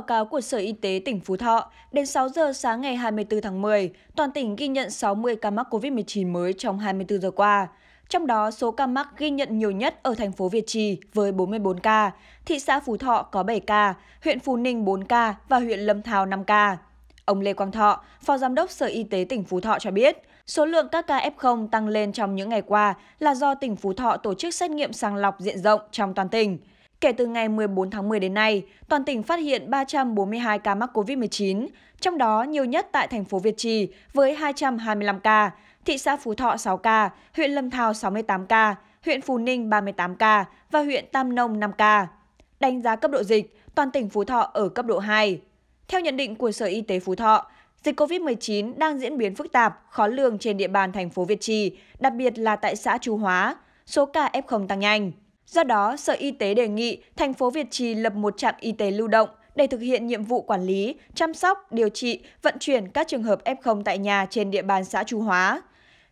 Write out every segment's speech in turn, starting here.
báo cáo của Sở Y tế tỉnh Phú Thọ, đến 6 giờ sáng ngày 24 tháng 10, toàn tỉnh ghi nhận 60 ca mắc COVID-19 mới trong 24 giờ qua. Trong đó, số ca mắc ghi nhận nhiều nhất ở thành phố Việt Trì với 44 ca, thị xã Phú Thọ có 7 ca, huyện Phú Ninh 4 ca và huyện Lâm Thao 5 ca. Ông Lê Quang Thọ, Phó Giám đốc Sở Y tế tỉnh Phú Thọ cho biết, số lượng các ca F0 tăng lên trong những ngày qua là do tỉnh Phú Thọ tổ chức xét nghiệm sàng lọc diện rộng trong toàn tỉnh – Kể từ ngày 14 tháng 10 đến nay, toàn tỉnh phát hiện 342 ca mắc COVID-19, trong đó nhiều nhất tại thành phố Việt Trì với 225 ca, thị xã Phú Thọ 6 ca, huyện Lâm Thao 68 ca, huyện Phú Ninh 38 ca và huyện Tam Nông 5 ca. Đánh giá cấp độ dịch, toàn tỉnh Phú Thọ ở cấp độ 2. Theo nhận định của Sở Y tế Phú Thọ, dịch COVID-19 đang diễn biến phức tạp, khó lường trên địa bàn thành phố Việt Trì, đặc biệt là tại xã Chú Hóa, số ca F0 tăng nhanh do đó sở y tế đề nghị thành phố việt trì lập một trạm y tế lưu động để thực hiện nhiệm vụ quản lý chăm sóc điều trị vận chuyển các trường hợp f tại nhà trên địa bàn xã chu hóa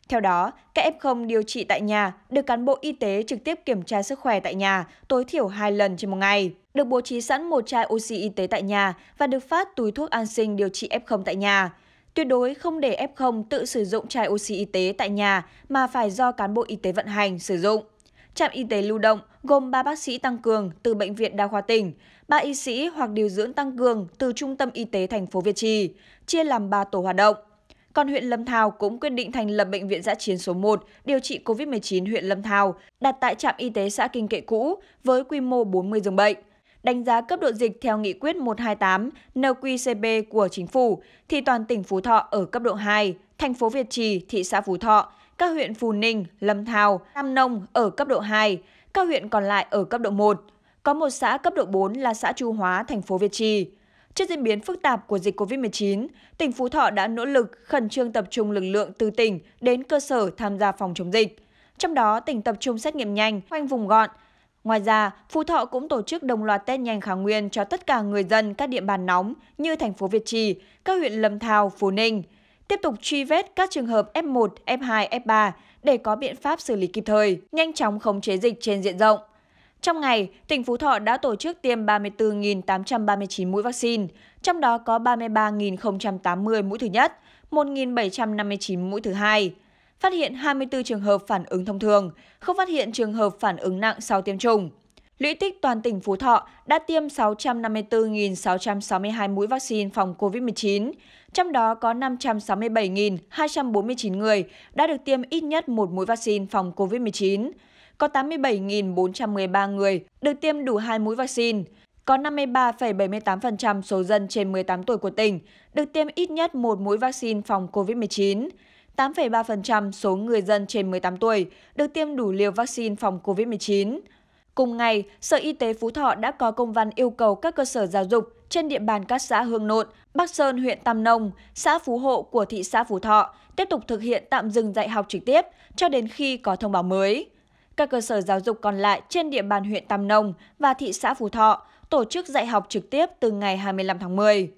theo đó, các F0 điều trị tại nhà được cán bộ y tế trực tiếp kiểm tra sức khỏe tại nhà tối thiểu 2 lần trên một ngày, được bố trí sẵn một chai oxy y tế tại nhà và được phát túi thuốc an sinh điều trị F0 tại nhà. Tuyệt đối không để F0 tự sử dụng chai oxy y tế tại nhà mà phải do cán bộ y tế vận hành sử dụng trạm y tế lưu động gồm 3 bác sĩ tăng cường từ Bệnh viện Đa khoa tỉnh, 3 y sĩ hoặc điều dưỡng tăng cường từ Trung tâm Y tế thành phố Việt Trì, chia làm 3 tổ hoạt động. Còn huyện Lâm Thao cũng quyết định thành lập Bệnh viện giã chiến số 1 điều trị COVID-19 huyện Lâm Thao, đặt tại trạm y tế xã Kinh Kệ cũ với quy mô 40 giường bệnh. Đánh giá cấp độ dịch theo nghị quyết 128 NQCB của chính phủ thì toàn tỉnh Phú Thọ ở cấp độ 2, thành phố Việt Trì, thị xã Phú Thọ các huyện Phù Ninh, Lâm Thao, Tam Nông ở cấp độ 2, các huyện còn lại ở cấp độ 1. Có một xã cấp độ 4 là xã Chu Hóa, thành phố Việt Trì. Trước diễn biến phức tạp của dịch COVID-19, tỉnh Phú Thọ đã nỗ lực khẩn trương tập trung lực lượng từ tỉnh đến cơ sở tham gia phòng chống dịch. Trong đó, tỉnh tập trung xét nghiệm nhanh, khoanh vùng gọn. Ngoài ra, Phú Thọ cũng tổ chức đồng loạt test nhanh kháng nguyên cho tất cả người dân các địa bàn nóng như thành phố Việt Trì, các huyện Lâm Thao, Phú Ninh – tiếp tục truy vết các trường hợp F1, F2, F3 để có biện pháp xử lý kịp thời, nhanh chóng khống chế dịch trên diện rộng. Trong ngày, tỉnh Phú Thọ đã tổ chức tiêm 34.839 mũi vaccine, trong đó có 33.080 mũi thứ nhất, 1.759 mũi thứ hai. Phát hiện 24 trường hợp phản ứng thông thường, không phát hiện trường hợp phản ứng nặng sau tiêm chủng. Lũy tích toàn tỉnh Phú Thọ đã tiêm 654.662 mũi vaccine phòng COVID-19, trong đó có 567.249 người đã được tiêm ít nhất một mũi vaccine phòng COVID-19, có 87.413 người được tiêm đủ hai mũi vaccine, có 53,78% số dân trên 18 tuổi của tỉnh được tiêm ít nhất một mũi vaccine phòng COVID-19, 8,3% số người dân trên 18 tuổi được tiêm đủ liều vaccine phòng COVID-19, Cùng ngày, Sở Y tế Phú Thọ đã có công văn yêu cầu các cơ sở giáo dục trên địa bàn các xã Hương Nộn, Bắc Sơn huyện Tam Nông, xã Phú Hộ của thị xã Phú Thọ tiếp tục thực hiện tạm dừng dạy học trực tiếp cho đến khi có thông báo mới. Các cơ sở giáo dục còn lại trên địa bàn huyện Tam Nông và thị xã Phú Thọ tổ chức dạy học trực tiếp từ ngày 25 tháng 10.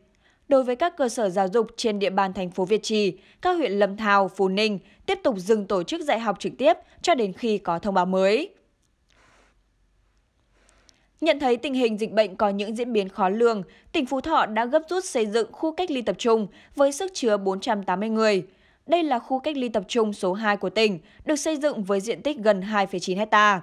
Đối với các cơ sở giáo dục trên địa bàn thành phố Việt Trì, các huyện Lâm Thao, Phú Ninh tiếp tục dừng tổ chức dạy học trực tiếp cho đến khi có thông báo mới. Nhận thấy tình hình dịch bệnh có những diễn biến khó lường, tỉnh Phú Thọ đã gấp rút xây dựng khu cách ly tập trung với sức chứa 480 người. Đây là khu cách ly tập trung số 2 của tỉnh, được xây dựng với diện tích gần 2,9 hectare.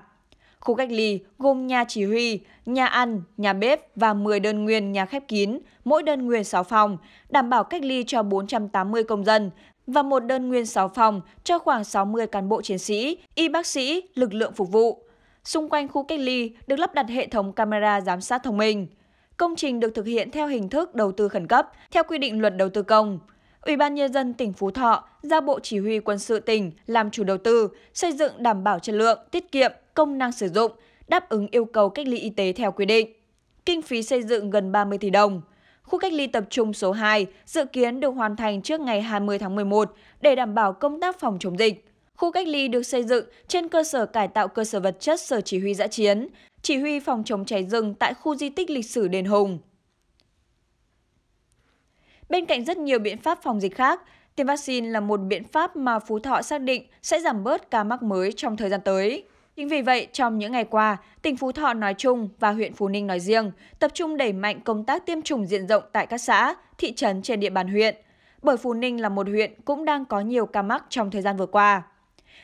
Khu cách ly gồm nhà chỉ huy, nhà ăn, nhà bếp và 10 đơn nguyên nhà khép kín, mỗi đơn nguyên 6 phòng, đảm bảo cách ly cho 480 công dân và một đơn nguyên 6 phòng cho khoảng 60 cán bộ chiến sĩ, y bác sĩ, lực lượng phục vụ. Xung quanh khu cách ly được lắp đặt hệ thống camera giám sát thông minh. Công trình được thực hiện theo hình thức đầu tư khẩn cấp, theo quy định luật đầu tư công. Ủy ban Nhân dân tỉnh Phú Thọ giao Bộ Chỉ huy Quân sự tỉnh làm chủ đầu tư, xây dựng đảm bảo chất lượng, tiết kiệm, công năng sử dụng, đáp ứng yêu cầu cách ly y tế theo quy định. Kinh phí xây dựng gần 30 tỷ đồng. Khu cách ly tập trung số 2 dự kiến được hoàn thành trước ngày 20 tháng 11 để đảm bảo công tác phòng chống dịch. Khu cách ly được xây dựng trên cơ sở cải tạo cơ sở vật chất sở chỉ huy giã chiến, chỉ huy phòng chống cháy rừng tại khu di tích lịch sử Đền Hùng. Bên cạnh rất nhiều biện pháp phòng dịch khác, tiêm vaccine là một biện pháp mà Phú Thọ xác định sẽ giảm bớt ca mắc mới trong thời gian tới. Chính vì vậy, trong những ngày qua, tỉnh Phú Thọ nói chung và huyện Phú Ninh nói riêng tập trung đẩy mạnh công tác tiêm chủng diện rộng tại các xã, thị trấn trên địa bàn huyện, bởi Phú Ninh là một huyện cũng đang có nhiều ca mắc trong thời gian vừa qua.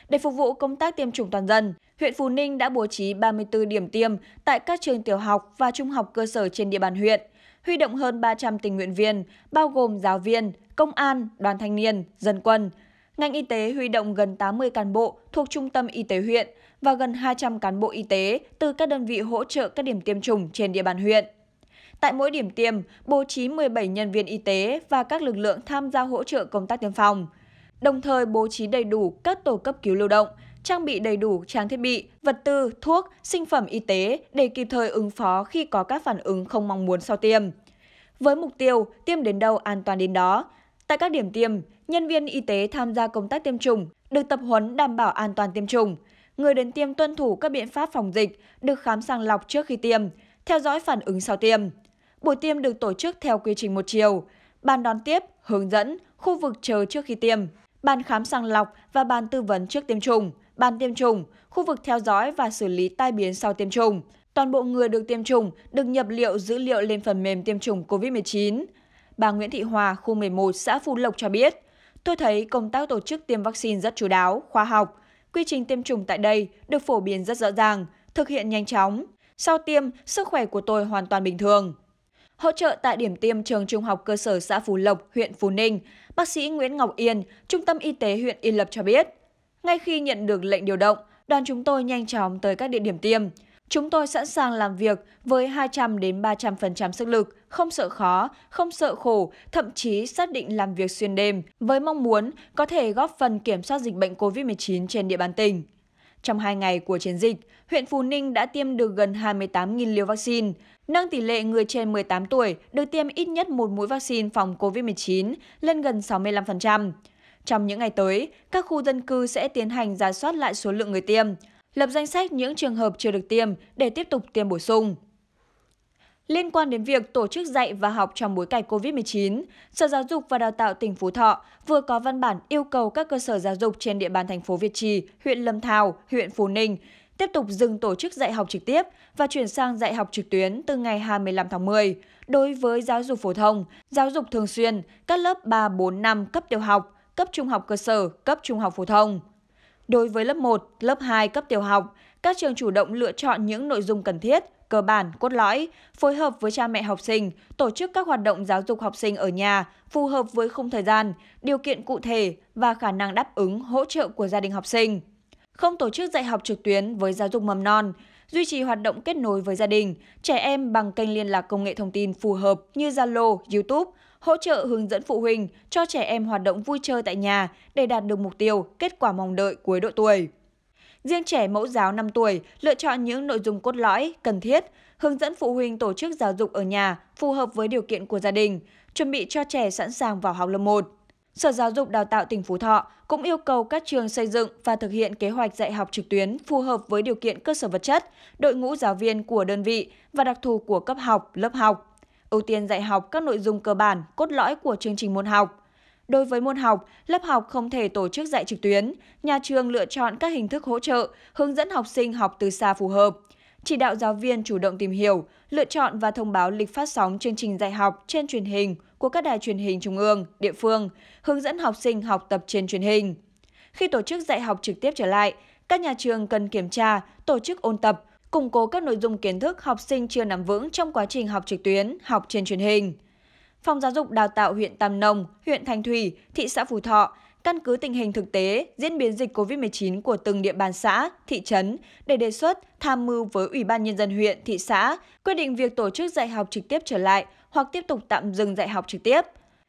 Để phục vụ công tác tiêm chủng toàn dân, huyện Phú Ninh đã bố trí 34 điểm tiêm tại các trường tiểu học và trung học cơ sở trên địa bàn huyện, huy động hơn 300 tình nguyện viên, bao gồm giáo viên, công an, đoàn thanh niên, dân quân. Ngành y tế huy động gần 80 cán bộ thuộc trung tâm y tế huyện và gần 200 cán bộ y tế từ các đơn vị hỗ trợ các điểm tiêm chủng trên địa bàn huyện. Tại mỗi điểm tiêm, bố trí 17 nhân viên y tế và các lực lượng tham gia hỗ trợ công tác tiêm phòng – đồng thời bố trí đầy đủ các tổ cấp cứu lưu động, trang bị đầy đủ trang thiết bị, vật tư, thuốc, sinh phẩm y tế để kịp thời ứng phó khi có các phản ứng không mong muốn sau tiêm. Với mục tiêu tiêm đến đâu an toàn đến đó, tại các điểm tiêm, nhân viên y tế tham gia công tác tiêm chủng được tập huấn đảm bảo an toàn tiêm chủng. Người đến tiêm tuân thủ các biện pháp phòng dịch, được khám sàng lọc trước khi tiêm, theo dõi phản ứng sau tiêm. Buổi tiêm được tổ chức theo quy trình một chiều, bàn đón tiếp, hướng dẫn, khu vực chờ trước khi tiêm ban khám sàng lọc và ban tư vấn trước tiêm chủng, ban tiêm chủng, khu vực theo dõi và xử lý tai biến sau tiêm chủng. Toàn bộ người được tiêm chủng được nhập liệu dữ liệu lên phần mềm tiêm chủng COVID-19. Bà Nguyễn Thị Hòa, khu 11, xã Phú Lộc cho biết, tôi thấy công tác tổ chức tiêm vaccine rất chú đáo, khoa học. Quy trình tiêm chủng tại đây được phổ biến rất rõ ràng, thực hiện nhanh chóng. Sau tiêm, sức khỏe của tôi hoàn toàn bình thường. Hỗ trợ tại điểm tiêm trường trung học cơ sở xã Phú Lộc, huyện Phú Ninh, bác sĩ Nguyễn Ngọc Yên, Trung tâm Y tế huyện Yên Lập cho biết, ngay khi nhận được lệnh điều động, đoàn chúng tôi nhanh chóng tới các địa điểm tiêm. Chúng tôi sẵn sàng làm việc với 200 đến 300% sức lực, không sợ khó, không sợ khổ, thậm chí xác định làm việc xuyên đêm với mong muốn có thể góp phần kiểm soát dịch bệnh COVID-19 trên địa bàn tỉnh. Trong hai ngày của chiến dịch, huyện Phú Ninh đã tiêm được gần 28.000 liều vaccine, nâng tỷ lệ người trên 18 tuổi được tiêm ít nhất một mũi vaccine phòng COVID-19 lên gần 65%. Trong những ngày tới, các khu dân cư sẽ tiến hành giả soát lại số lượng người tiêm, lập danh sách những trường hợp chưa được tiêm để tiếp tục tiêm bổ sung. Liên quan đến việc tổ chức dạy và học trong bối cảnh COVID-19, Sở Giáo dục và Đào tạo tỉnh Phú Thọ vừa có văn bản yêu cầu các cơ sở giáo dục trên địa bàn thành phố Việt Trì, huyện Lâm Thao, huyện Phú Ninh tiếp tục dừng tổ chức dạy học trực tiếp và chuyển sang dạy học trực tuyến từ ngày 25 tháng 10 đối với giáo dục phổ thông, giáo dục thường xuyên, các lớp 3, 4, 5 cấp tiểu học, cấp trung học cơ sở, cấp trung học phổ thông. Đối với lớp 1, lớp 2 cấp tiểu học, các trường chủ động lựa chọn những nội dung cần thiết cơ bản, cốt lõi, phối hợp với cha mẹ học sinh, tổ chức các hoạt động giáo dục học sinh ở nhà phù hợp với khung thời gian, điều kiện cụ thể và khả năng đáp ứng hỗ trợ của gia đình học sinh. Không tổ chức dạy học trực tuyến với giáo dục mầm non, duy trì hoạt động kết nối với gia đình, trẻ em bằng kênh liên lạc công nghệ thông tin phù hợp như Zalo, YouTube, hỗ trợ hướng dẫn phụ huynh cho trẻ em hoạt động vui chơi tại nhà để đạt được mục tiêu, kết quả mong đợi cuối độ tuổi. Riêng trẻ mẫu giáo 5 tuổi lựa chọn những nội dung cốt lõi, cần thiết, hướng dẫn phụ huynh tổ chức giáo dục ở nhà phù hợp với điều kiện của gia đình, chuẩn bị cho trẻ sẵn sàng vào học lớp 1. Sở Giáo dục Đào tạo tỉnh Phú Thọ cũng yêu cầu các trường xây dựng và thực hiện kế hoạch dạy học trực tuyến phù hợp với điều kiện cơ sở vật chất, đội ngũ giáo viên của đơn vị và đặc thù của cấp học, lớp học. Ưu tiên dạy học các nội dung cơ bản, cốt lõi của chương trình môn học – Đối với môn học, lớp học không thể tổ chức dạy trực tuyến, nhà trường lựa chọn các hình thức hỗ trợ, hướng dẫn học sinh học từ xa phù hợp. Chỉ đạo giáo viên chủ động tìm hiểu, lựa chọn và thông báo lịch phát sóng chương trình dạy học trên truyền hình của các đài truyền hình trung ương, địa phương, hướng dẫn học sinh học tập trên truyền hình. Khi tổ chức dạy học trực tiếp trở lại, các nhà trường cần kiểm tra, tổ chức ôn tập, củng cố các nội dung kiến thức học sinh chưa nắm vững trong quá trình học trực tuyến, học trên truyền hình. Phòng Giáo dục Đào tạo huyện Tam Nông, huyện Thanh Thủy, thị xã Phú Thọ căn cứ tình hình thực tế, diễn biến dịch COVID-19 của từng địa bàn xã, thị trấn để đề xuất tham mưu với Ủy ban Nhân dân huyện, thị xã quyết định việc tổ chức dạy học trực tiếp trở lại hoặc tiếp tục tạm dừng dạy học trực tiếp,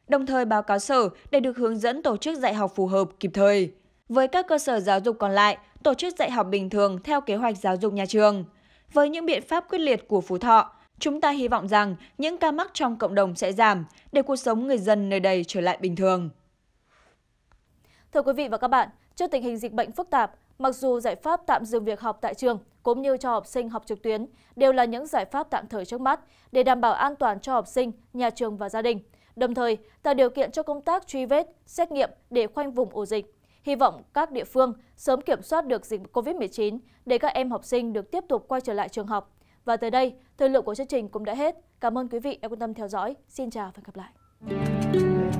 đồng thời báo cáo sở để được hướng dẫn tổ chức dạy học phù hợp kịp thời. Với các cơ sở giáo dục còn lại, tổ chức dạy học bình thường theo kế hoạch giáo dục nhà trường. Với những biện pháp quyết liệt của Phú Thọ, Chúng ta hy vọng rằng những ca mắc trong cộng đồng sẽ giảm để cuộc sống người dân nơi đây trở lại bình thường. Thưa quý vị và các bạn, trước tình hình dịch bệnh phức tạp, mặc dù giải pháp tạm dừng việc học tại trường cũng như cho học sinh học trực tuyến đều là những giải pháp tạm thời trước mắt để đảm bảo an toàn cho học sinh, nhà trường và gia đình, đồng thời tạo điều kiện cho công tác truy vết, xét nghiệm để khoanh vùng ổ dịch. Hy vọng các địa phương sớm kiểm soát được dịch COVID-19 để các em học sinh được tiếp tục quay trở lại trường học. Và tới đây, thời lượng của chương trình cũng đã hết cảm ơn quý vị đã quan tâm theo dõi xin chào và hẹn gặp lại